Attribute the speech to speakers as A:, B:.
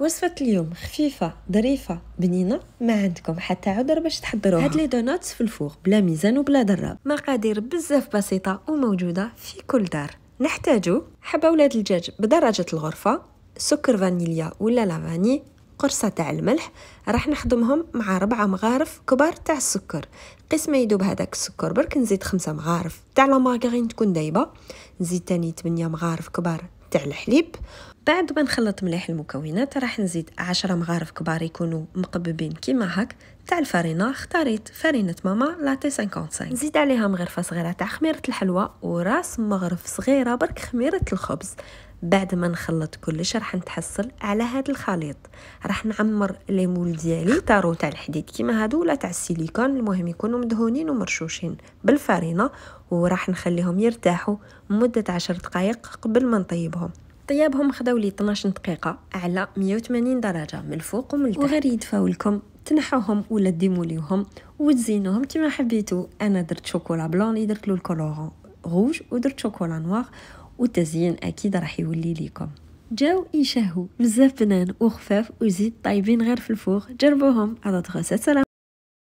A: وصفة اليوم خفيفة ظريفة بنينة ما عندكم حتى عذر باش تحضروها هاد لي دوناتس في الفوق بلا ميزان وبلا دراب مقادير بزاف بسيطة وموجودة في كل دار نحتاجو حبة ولاد الدجاج بدرجة الغرفة سكر فانيليا ولا لافاني قرصة تاع الملح راح نخدمهم مع ربعة مغارف كبار تاع السكر ما يدوب هذاك السكر برك نزيد خمسة مغارف تاع لا تكون دايبة نزيد تاني 8 مغارف كبار تاع الحليب بعد ما نخلط مليح المكونات راح نزيد عشرة مغارف كبار يكونوا مقببين كيما هاك تاع الفرينه اختاريت فرينه ماما لاتي 55 نزيد عليها مغرفه صغيره تاع خميره الحلوى وراس مغرف صغيره برك خميره الخبز بعد ما نخلط كلش راح نتحصل على هذا الخليط راح نعمر لي مول ديالي طارو تاع الحديد كيما هادو ولا تاع السيليكون المهم يكونوا مدهونين ومرشوشين بالفرينه وراح نخليهم يرتاحوا مده عشر دقائق قبل ما نطيبهم طيابهم خداو لي 12 دقيقه على 180 درجه من الفوق ومن التحت وغير يدفاو لكم تنحوهم ولا ديموليوهم وتزينوهم كيما حبيتو انا درت شوكولا بلون درت له الكولور روج ودرت شوكولا نوار والتزيين اكيد راح يولي ليكم جاو يشهو بزاف بنان وخفاف وزيد طايبين غير في الفوق جربوهم على تغسل سلام